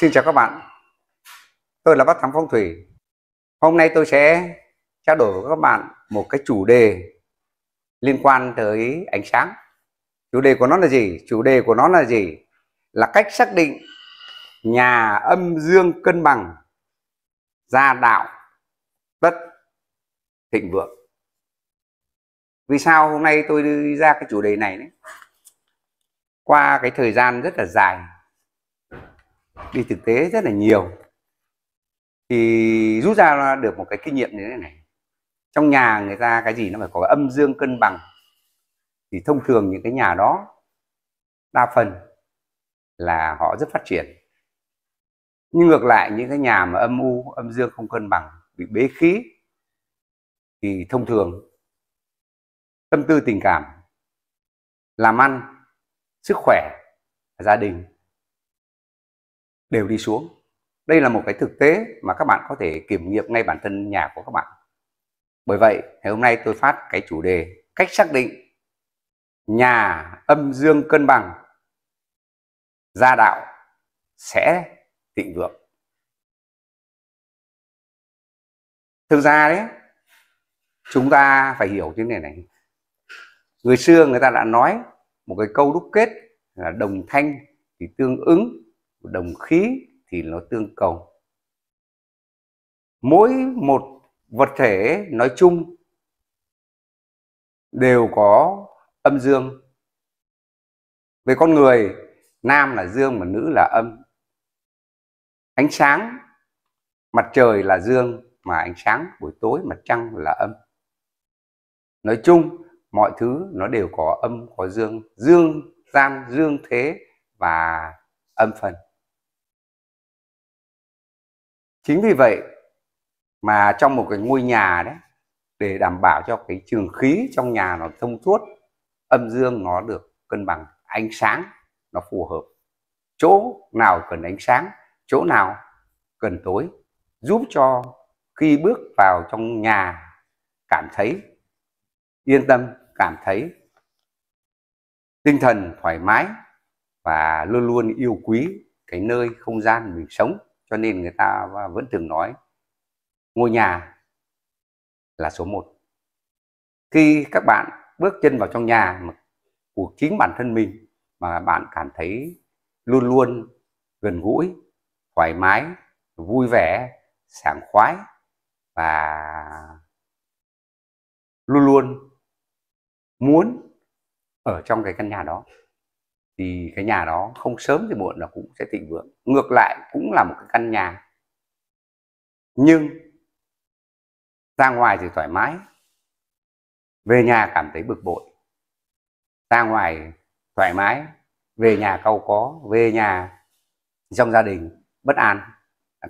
Xin chào các bạn Tôi là Bác Thắng Phong Thủy Hôm nay tôi sẽ trao đổi với các bạn một cái chủ đề liên quan tới ánh sáng Chủ đề của nó là gì? Chủ đề của nó là gì? Là cách xác định nhà âm dương cân bằng gia đạo tất thịnh vượng Vì sao hôm nay tôi đưa ra cái chủ đề này đấy? Qua cái thời gian rất là dài đi thực tế rất là nhiều thì rút ra được một cái kinh nghiệm như thế này trong nhà người ta cái gì nó phải có âm dương cân bằng thì thông thường những cái nhà đó đa phần là họ rất phát triển nhưng ngược lại những cái nhà mà âm u âm dương không cân bằng bị bế khí thì thông thường tâm tư tình cảm làm ăn sức khỏe gia đình đều đi xuống đây là một cái thực tế mà các bạn có thể kiểm nghiệm ngay bản thân nhà của các bạn bởi vậy ngày hôm nay tôi phát cái chủ đề cách xác định nhà âm dương cân bằng gia đạo sẽ thịnh vượng thực ra đấy chúng ta phải hiểu cái này này người xưa người ta đã nói một cái câu đúc kết là đồng thanh thì tương ứng của đồng khí thì nó tương cầu mỗi một vật thể nói chung đều có âm dương về con người nam là dương mà nữ là âm ánh sáng mặt trời là dương mà ánh sáng buổi tối mặt trăng là âm nói chung mọi thứ nó đều có âm có dương dương gian dương thế và âm phần chính vì vậy mà trong một cái ngôi nhà đấy để đảm bảo cho cái trường khí trong nhà nó thông suốt âm dương nó được cân bằng ánh sáng nó phù hợp chỗ nào cần ánh sáng chỗ nào cần tối giúp cho khi bước vào trong nhà cảm thấy yên tâm cảm thấy tinh thần thoải mái và luôn luôn yêu quý cái nơi không gian mình sống cho nên người ta vẫn thường nói ngôi nhà là số 1 khi các bạn bước chân vào trong nhà của chính bản thân mình mà bạn cảm thấy luôn luôn gần gũi thoải mái vui vẻ sảng khoái và luôn luôn muốn ở trong cái căn nhà đó thì cái nhà đó không sớm thì muộn là cũng sẽ thịnh vượng ngược lại cũng là một cái căn nhà nhưng ra ngoài thì thoải mái về nhà cảm thấy bực bội ra ngoài thoải mái về nhà cau có về nhà trong gia đình bất an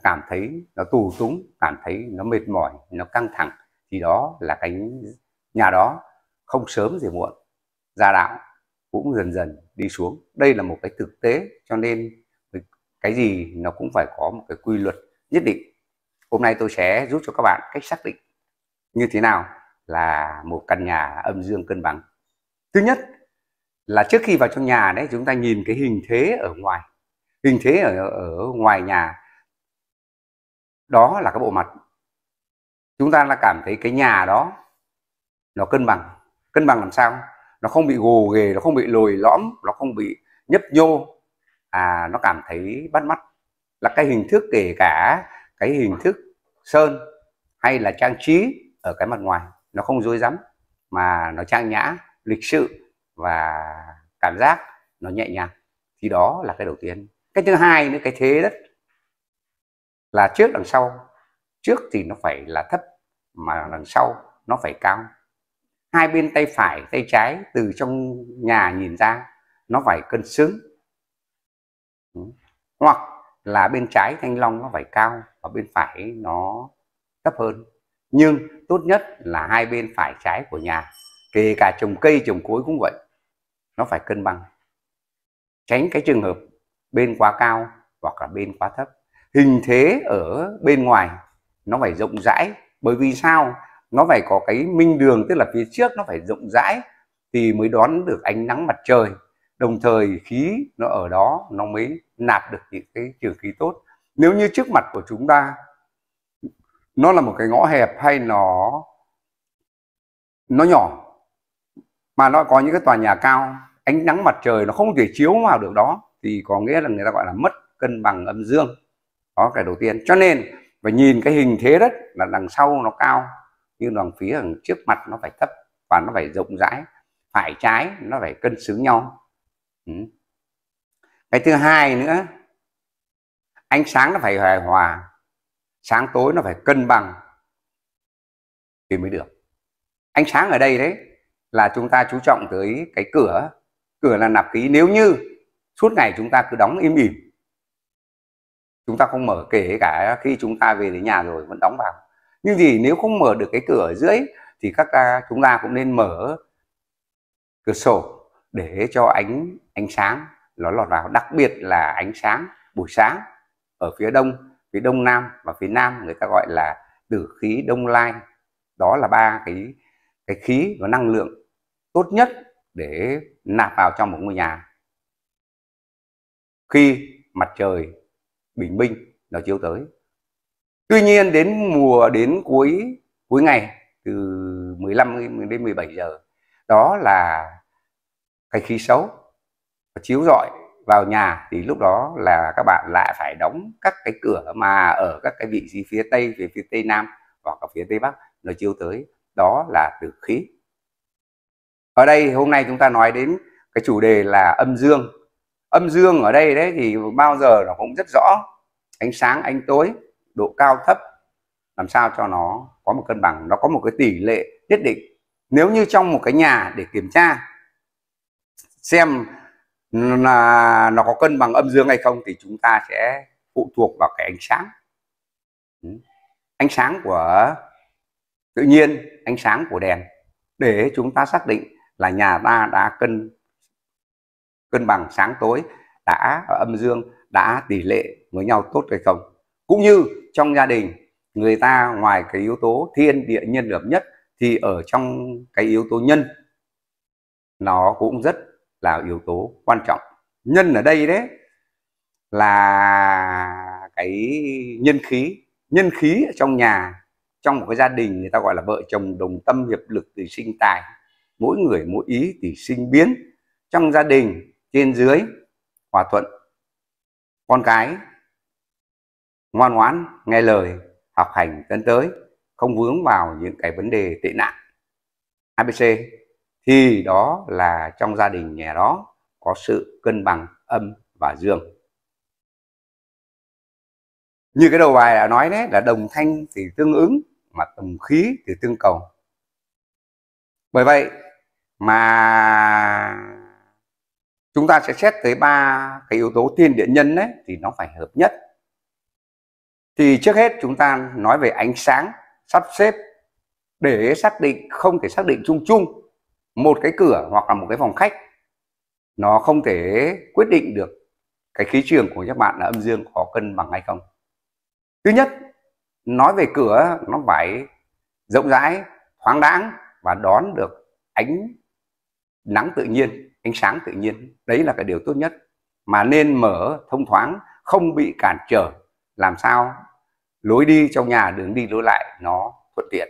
cảm thấy nó tù túng cảm thấy nó mệt mỏi nó căng thẳng thì đó là cái nhà đó không sớm thì muộn ra đạo cũng dần dần đi xuống đây là một cái thực tế cho nên cái gì nó cũng phải có một cái quy luật nhất định hôm nay tôi sẽ giúp cho các bạn cách xác định như thế nào là một căn nhà âm dương cân bằng thứ nhất là trước khi vào trong nhà đấy chúng ta nhìn cái hình thế ở ngoài hình thế ở, ở ngoài nhà đó là cái bộ mặt chúng ta là cảm thấy cái nhà đó nó cân bằng cân bằng làm sao nó không bị gồ ghề nó không bị lồi lõm nó không bị nhấp nhô à nó cảm thấy bắt mắt là cái hình thức kể cả cái hình thức sơn hay là trang trí ở cái mặt ngoài nó không dối rắm mà nó trang nhã lịch sự và cảm giác nó nhẹ nhàng thì đó là cái đầu tiên cái thứ hai nữa cái thế đất là trước đằng sau trước thì nó phải là thấp mà đằng sau nó phải cao hai bên tay phải tay trái từ trong nhà nhìn ra nó phải cân xứng ừ. hoặc là bên trái thanh long nó phải cao và bên phải nó thấp hơn nhưng tốt nhất là hai bên phải trái của nhà kể cả trồng cây trồng cối cũng vậy nó phải cân bằng tránh cái trường hợp bên quá cao hoặc là bên quá thấp hình thế ở bên ngoài nó phải rộng rãi bởi vì sao nó phải có cái minh đường tức là phía trước nó phải rộng rãi thì mới đón được ánh nắng mặt trời đồng thời khí nó ở đó nó mới nạp được những cái trường khí tốt nếu như trước mặt của chúng ta nó là một cái ngõ hẹp hay nó nó nhỏ mà nó có những cái tòa nhà cao ánh nắng mặt trời nó không thể chiếu vào được đó thì có nghĩa là người ta gọi là mất cân bằng âm dương đó cái đầu tiên cho nên phải nhìn cái hình thế đất là đằng sau nó cao nhưng đoàn phía ở trước mặt nó phải thấp và nó phải rộng rãi phải trái nó phải cân xứng nhau ừ. cái thứ hai nữa ánh sáng nó phải hài hòa sáng tối nó phải cân bằng thì mới được ánh sáng ở đây đấy là chúng ta chú trọng tới cái cửa cửa là nạp khí nếu như suốt ngày chúng ta cứ đóng im ỉm chúng ta không mở kể cả khi chúng ta về đến nhà rồi vẫn đóng vào nhưng gì nếu không mở được cái cửa ở dưới thì các ta chúng ta cũng nên mở cửa sổ để cho ánh ánh sáng nó lọt vào đặc biệt là ánh sáng buổi sáng ở phía đông phía đông nam và phía nam người ta gọi là tử khí đông lai đó là ba cái cái khí và năng lượng tốt nhất để nạp vào trong một ngôi nhà khi mặt trời bình minh nó chiếu tới Tuy nhiên đến mùa đến cuối cuối ngày từ 15 đến 17 giờ đó là cái khí xấu chiếu rọi vào nhà thì lúc đó là các bạn lại phải đóng các cái cửa mà ở các cái vị trí phía tây về phía tây nam hoặc ở phía tây bắc nó chiếu tới đó là tử khí ở đây hôm nay chúng ta nói đến cái chủ đề là âm dương âm dương ở đây đấy thì bao giờ nó cũng rất rõ ánh sáng ánh tối độ cao thấp làm sao cho nó có một cân bằng nó có một cái tỷ lệ nhất định nếu như trong một cái nhà để kiểm tra xem là nó có cân bằng âm dương hay không thì chúng ta sẽ phụ thuộc vào cái ánh sáng ừ. ánh sáng của tự nhiên ánh sáng của đèn để chúng ta xác định là nhà ta đã cân cân bằng sáng tối đã âm dương đã tỷ lệ với nhau tốt hay không cũng như trong gia đình người ta ngoài cái yếu tố thiên địa nhân hợp nhất thì ở trong cái yếu tố nhân nó cũng rất là yếu tố quan trọng nhân ở đây đấy là cái nhân khí nhân khí ở trong nhà trong một cái gia đình người ta gọi là vợ chồng đồng tâm hiệp lực thì sinh tài mỗi người mỗi ý thì sinh biến trong gia đình trên dưới hòa thuận con cái ngoan ngoãn nghe lời học hành tấn tới không vướng vào những cái vấn đề tệ nạn abc thì đó là trong gia đình nhà đó có sự cân bằng âm và dương như cái đầu bài đã nói đấy là đồng thanh thì tương ứng mà đồng khí thì tương cầu bởi vậy mà chúng ta sẽ xét tới ba cái yếu tố tiên địa nhân đấy thì nó phải hợp nhất thì trước hết chúng ta nói về ánh sáng sắp xếp để xác định không thể xác định chung chung một cái cửa hoặc là một cái phòng khách nó không thể quyết định được cái khí trường của các bạn là âm dương có cân bằng hay không thứ nhất nói về cửa nó phải rộng rãi thoáng đãng và đón được ánh nắng tự nhiên ánh sáng tự nhiên đấy là cái điều tốt nhất mà nên mở thông thoáng không bị cản trở làm sao lối đi trong nhà đường đi lối lại nó thuận tiện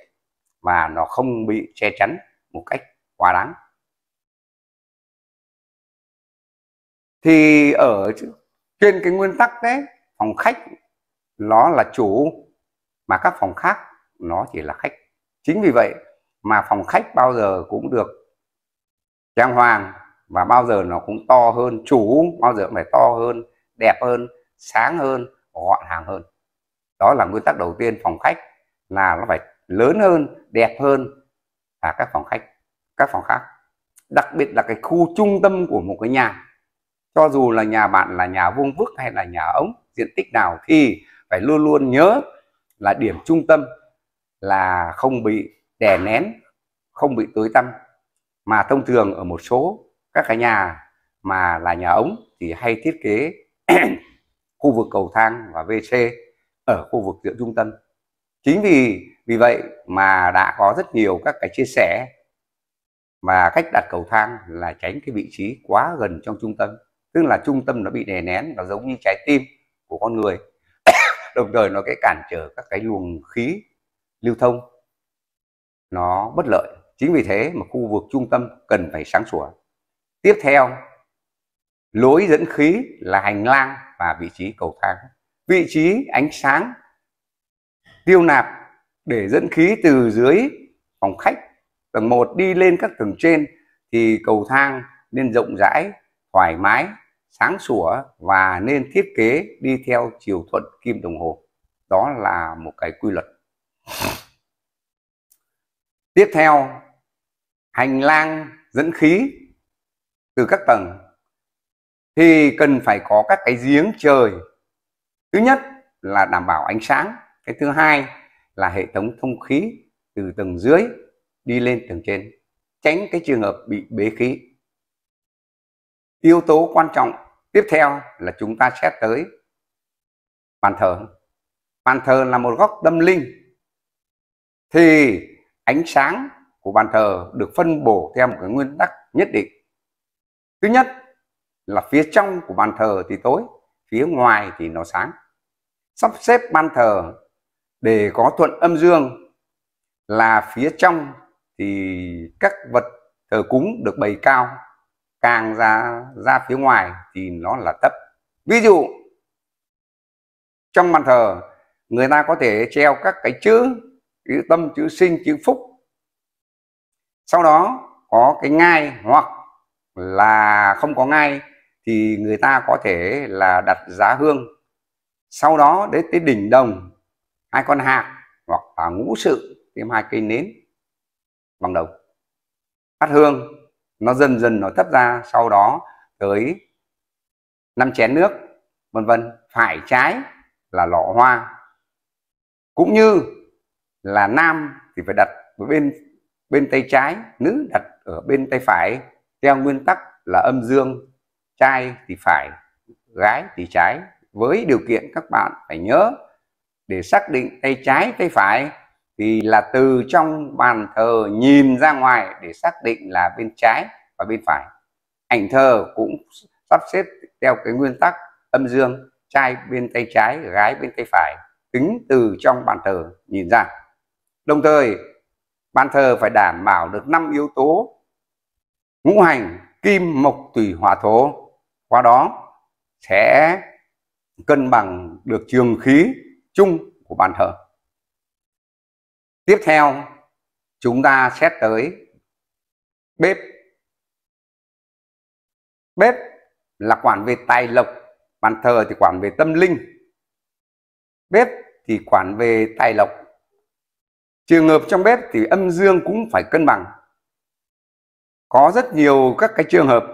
và nó không bị che chắn một cách quá đáng thì ở trên cái nguyên tắc đấy phòng khách nó là chủ mà các phòng khác nó chỉ là khách chính vì vậy mà phòng khách bao giờ cũng được trang hoàng và bao giờ nó cũng to hơn chủ bao giờ cũng phải to hơn đẹp hơn sáng hơn gọn hàng hơn đó là nguyên tắc đầu tiên phòng khách là nó phải lớn hơn đẹp hơn cả các phòng khách các phòng khác đặc biệt là cái khu trung tâm của một cái nhà cho dù là nhà bạn là nhà vuông vức hay là nhà ống diện tích nào thì phải luôn luôn nhớ là điểm trung tâm là không bị đè nén không bị tối tăm mà thông thường ở một số các cái nhà mà là nhà ống thì hay thiết kế khu vực cầu thang và WC ở khu vực giữa trung tâm chính vì vì vậy mà đã có rất nhiều các cái chia sẻ mà cách đặt cầu thang là tránh cái vị trí quá gần trong trung tâm tức là trung tâm nó bị đè nén và giống như trái tim của con người đồng thời nó cái cản trở các cái luồng khí lưu thông nó bất lợi chính vì thế mà khu vực trung tâm cần phải sáng sủa tiếp theo lối dẫn khí là hành lang và vị trí cầu thang vị trí ánh sáng tiêu nạp để dẫn khí từ dưới phòng khách tầng 1 đi lên các tầng trên thì cầu thang nên rộng rãi, thoải mái, sáng sủa và nên thiết kế đi theo chiều thuận kim đồng hồ. Đó là một cái quy luật. Tiếp theo, hành lang dẫn khí từ các tầng thì cần phải có các cái giếng trời thứ nhất là đảm bảo ánh sáng cái thứ hai là hệ thống thông khí từ tầng dưới đi lên tầng trên tránh cái trường hợp bị bế khí yếu tố quan trọng tiếp theo là chúng ta xét tới bàn thờ bàn thờ là một góc tâm linh thì ánh sáng của bàn thờ được phân bổ theo một cái nguyên tắc nhất định thứ nhất là phía trong của bàn thờ thì tối phía ngoài thì nó sáng sắp xếp ban thờ để có thuận âm dương là phía trong thì các vật thờ cúng được bày cao càng ra ra phía ngoài thì nó là thấp ví dụ trong ban thờ người ta có thể treo các cái chữ chữ tâm chữ sinh chữ phúc sau đó có cái ngai hoặc là không có ngai thì người ta có thể là đặt giá hương sau đó đến tới đỉnh đồng hai con hạc hoặc là ngũ sự thêm hai cây nến bằng đồng phát hương nó dần dần nó thấp ra sau đó tới năm chén nước vân vân phải trái là lọ hoa cũng như là nam thì phải đặt bên bên tay trái nữ đặt ở bên tay phải theo nguyên tắc là âm dương trai thì phải gái thì trái với điều kiện các bạn phải nhớ để xác định tay trái tay phải thì là từ trong bàn thờ nhìn ra ngoài để xác định là bên trái và bên phải ảnh thờ cũng sắp xếp theo cái nguyên tắc âm dương trai bên tay trái gái bên tay phải tính từ trong bàn thờ nhìn ra đồng thời bàn thờ phải đảm bảo được năm yếu tố ngũ hành kim mộc tùy hỏa thổ qua đó sẽ cân bằng được trường khí chung của bàn thờ tiếp theo chúng ta xét tới bếp bếp là quản về tài lộc bàn thờ thì quản về tâm linh bếp thì quản về tài lộc trường hợp trong bếp thì âm dương cũng phải cân bằng có rất nhiều các cái trường hợp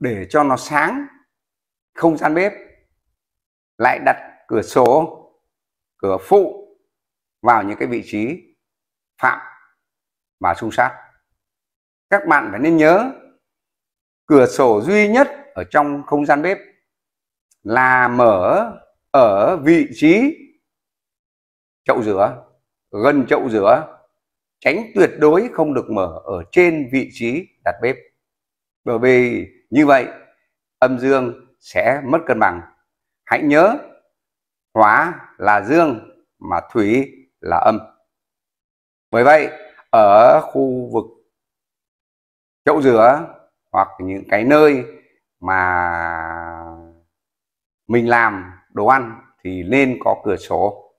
để cho nó sáng không gian bếp lại đặt cửa sổ cửa phụ vào những cái vị trí phạm và xung sát các bạn phải nên nhớ cửa sổ duy nhất ở trong không gian bếp là mở ở vị trí chậu rửa gần chậu rửa tránh tuyệt đối không được mở ở trên vị trí đặt bếp bởi vì như vậy âm dương sẽ mất cân bằng hãy nhớ hóa là dương mà thủy là âm bởi vậy ở khu vực chậu rửa hoặc những cái nơi mà mình làm đồ ăn thì nên có cửa sổ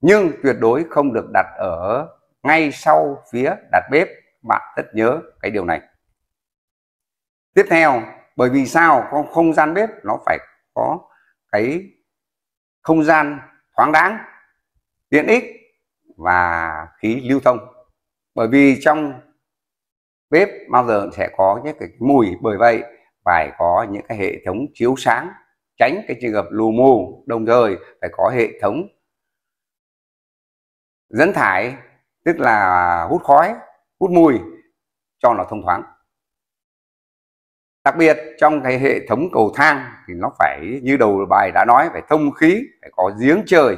nhưng tuyệt đối không được đặt ở ngay sau phía đặt bếp bạn rất nhớ cái điều này tiếp theo bởi vì sao con không gian bếp nó phải có cái không gian thoáng đáng tiện ích và khí lưu thông bởi vì trong bếp bao giờ sẽ có những cái mùi bởi vậy phải có những cái hệ thống chiếu sáng tránh cái trường hợp lù mù đồng thời phải có hệ thống dẫn thải tức là hút khói hút mùi cho nó thông thoáng đặc biệt trong cái hệ thống cầu thang thì nó phải như đầu bài đã nói phải thông khí phải có giếng trời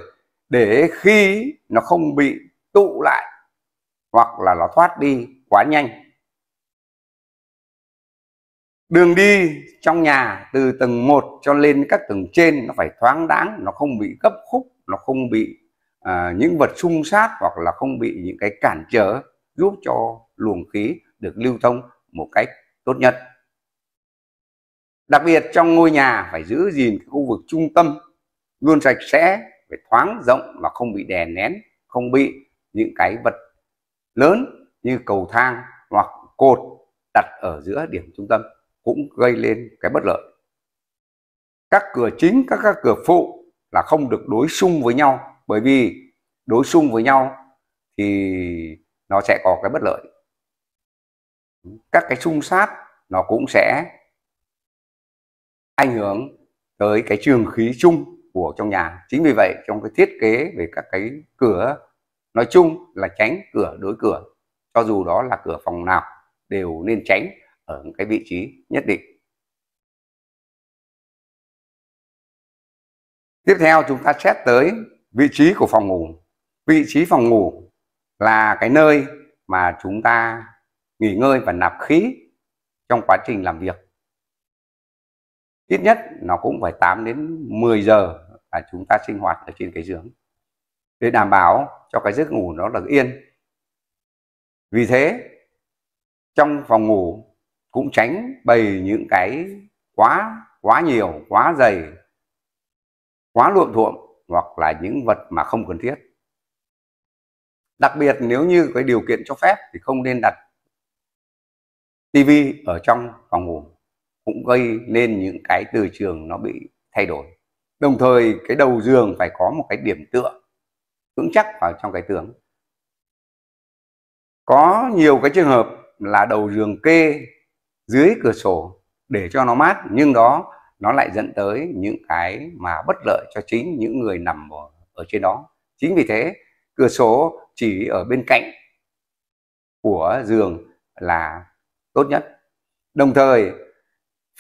để khi nó không bị tụ lại hoặc là nó thoát đi quá nhanh đường đi trong nhà từ tầng 1 cho lên các tầng trên nó phải thoáng đáng nó không bị gấp khúc nó không bị à, những vật xung sát hoặc là không bị những cái cản trở giúp cho luồng khí được lưu thông một cách tốt nhất đặc biệt trong ngôi nhà phải giữ gìn cái khu vực trung tâm luôn sạch sẽ phải thoáng rộng và không bị đè nén không bị những cái vật lớn như cầu thang hoặc cột đặt ở giữa điểm trung tâm cũng gây lên cái bất lợi các cửa chính các các cửa phụ là không được đối xung với nhau bởi vì đối xung với nhau thì nó sẽ có cái bất lợi các cái xung sát nó cũng sẽ ảnh hưởng tới cái trường khí chung của trong nhà chính vì vậy trong cái thiết kế về các cái cửa nói chung là tránh cửa đối cửa cho dù đó là cửa phòng nào đều nên tránh ở cái vị trí nhất định tiếp theo chúng ta xét tới vị trí của phòng ngủ vị trí phòng ngủ là cái nơi mà chúng ta nghỉ ngơi và nạp khí trong quá trình làm việc ít nhất nó cũng phải 8 đến 10 giờ là chúng ta sinh hoạt ở trên cái giường để đảm bảo cho cái giấc ngủ nó được yên vì thế trong phòng ngủ cũng tránh bày những cái quá quá nhiều quá dày quá luộm thuộm hoặc là những vật mà không cần thiết đặc biệt nếu như cái điều kiện cho phép thì không nên đặt tivi ở trong phòng ngủ cũng gây nên những cái từ trường nó bị thay đổi đồng thời cái đầu giường phải có một cái điểm tựa vững chắc vào trong cái tường có nhiều cái trường hợp là đầu giường kê dưới cửa sổ để cho nó mát nhưng đó nó lại dẫn tới những cái mà bất lợi cho chính những người nằm ở, ở trên đó chính vì thế cửa sổ chỉ ở bên cạnh của giường là tốt nhất đồng thời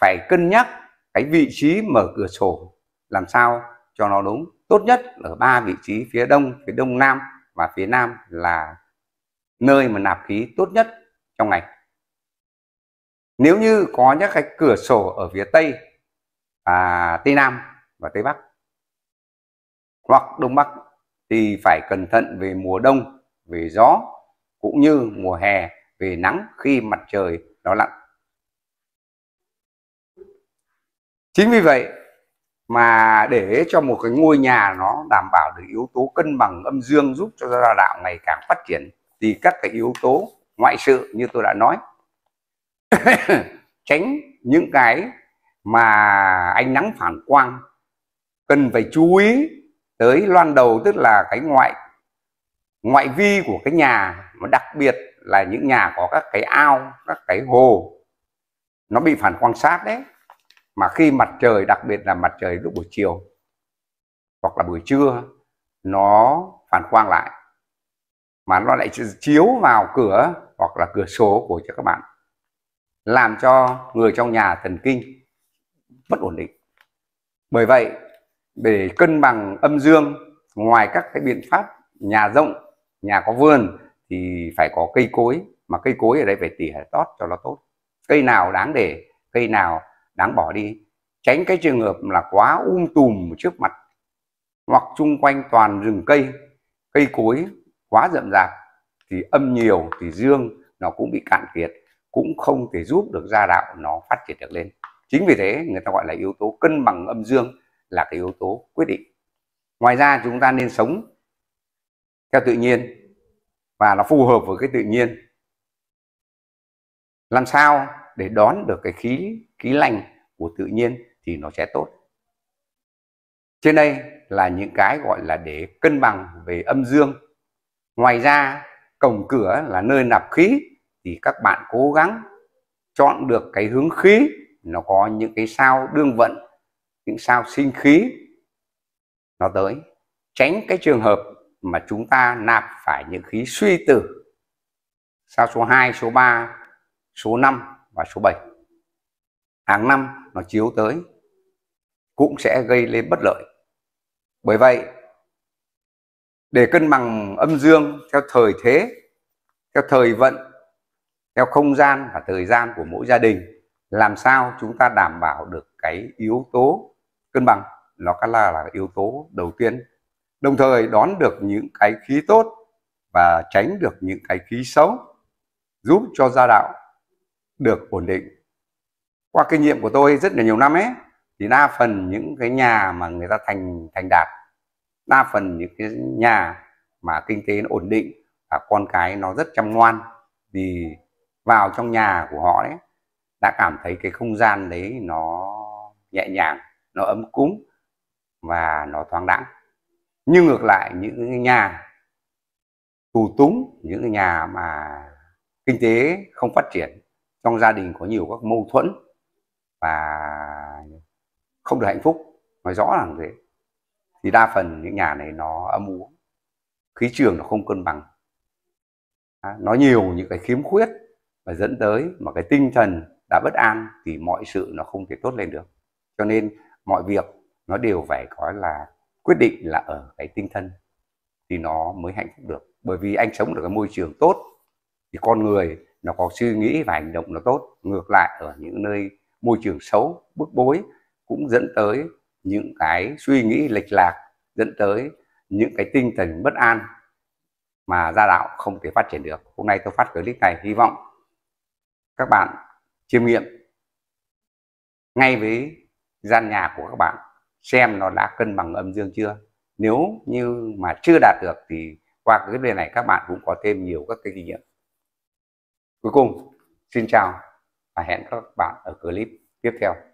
phải cân nhắc cái vị trí mở cửa sổ làm sao cho nó đúng tốt nhất ở ba vị trí phía đông phía đông nam và phía nam là nơi mà nạp khí tốt nhất trong ngày nếu như có những cái cửa sổ ở phía tây và tây nam và tây bắc hoặc đông bắc thì phải cẩn thận về mùa đông về gió cũng như mùa hè về nắng khi mặt trời nó lặn chính vì vậy mà để cho một cái ngôi nhà nó đảm bảo được yếu tố cân bằng âm dương giúp cho gia đạo ngày càng phát triển thì các cái yếu tố ngoại sự như tôi đã nói tránh những cái mà ánh nắng phản quang cần phải chú ý tới loan đầu tức là cái ngoại ngoại vi của cái nhà mà đặc biệt là những nhà có các cái ao các cái hồ nó bị phản quang sát đấy mà khi mặt trời đặc biệt là mặt trời lúc buổi chiều hoặc là buổi trưa nó phản quang lại mà nó lại chiếu vào cửa hoặc là cửa sổ của cho các bạn làm cho người trong nhà thần kinh bất ổn định bởi vậy để cân bằng âm dương ngoài các cái biện pháp nhà rộng nhà có vườn thì phải có cây cối mà cây cối ở đây phải tỉa tót cho nó tốt cây nào đáng để cây nào đáng bỏ đi tránh cái trường hợp là quá um tùm trước mặt hoặc chung quanh toàn rừng cây cây cối quá rậm rạp thì âm nhiều thì dương nó cũng bị cạn kiệt cũng không thể giúp được gia đạo nó phát triển được lên chính vì thế người ta gọi là yếu tố cân bằng âm dương là cái yếu tố quyết định ngoài ra chúng ta nên sống theo tự nhiên và nó phù hợp với cái tự nhiên làm sao để đón được cái khí khí lành của tự nhiên thì nó sẽ tốt trên đây là những cái gọi là để cân bằng về âm dương ngoài ra cổng cửa là nơi nạp khí thì các bạn cố gắng chọn được cái hướng khí nó có những cái sao đương vận những sao sinh khí nó tới tránh cái trường hợp mà chúng ta nạp phải những khí suy tử sao số 2, số 3, số 5 và số 7 hàng năm nó chiếu tới cũng sẽ gây lên bất lợi bởi vậy để cân bằng âm dương theo thời thế theo thời vận theo không gian và thời gian của mỗi gia đình làm sao chúng ta đảm bảo được cái yếu tố cân bằng nó là là yếu tố đầu tiên đồng thời đón được những cái khí tốt và tránh được những cái khí xấu giúp cho gia đạo được ổn định qua kinh nghiệm của tôi rất là nhiều năm ấy thì đa phần những cái nhà mà người ta thành thành đạt đa phần những cái nhà mà kinh tế nó ổn định và con cái nó rất chăm ngoan vì vào trong nhà của họ đấy đã cảm thấy cái không gian đấy nó nhẹ nhàng nó ấm cúng và nó thoáng đẳng. nhưng ngược lại những cái nhà tù túng những cái nhà mà kinh tế không phát triển trong gia đình có nhiều các mâu thuẫn và không được hạnh phúc nói rõ là thế thì đa phần những nhà này nó âm u khí trường nó không cân bằng à, nó nhiều những cái khiếm khuyết và dẫn tới mà cái tinh thần đã bất an thì mọi sự nó không thể tốt lên được cho nên mọi việc nó đều phải có là quyết định là ở cái tinh thần thì nó mới hạnh phúc được bởi vì anh sống được cái môi trường tốt thì con người nó có suy nghĩ và hành động nó tốt ngược lại ở những nơi môi trường xấu bức bối cũng dẫn tới những cái suy nghĩ lệch lạc dẫn tới những cái tinh thần bất an mà gia đạo không thể phát triển được hôm nay tôi phát clip này hy vọng các bạn chiêm nghiệm ngay với gian nhà của các bạn xem nó đã cân bằng âm dương chưa nếu như mà chưa đạt được thì qua cái vấn đề này các bạn cũng có thêm nhiều các cái kinh nghiệm cuối cùng xin chào và hẹn các bạn ở clip tiếp theo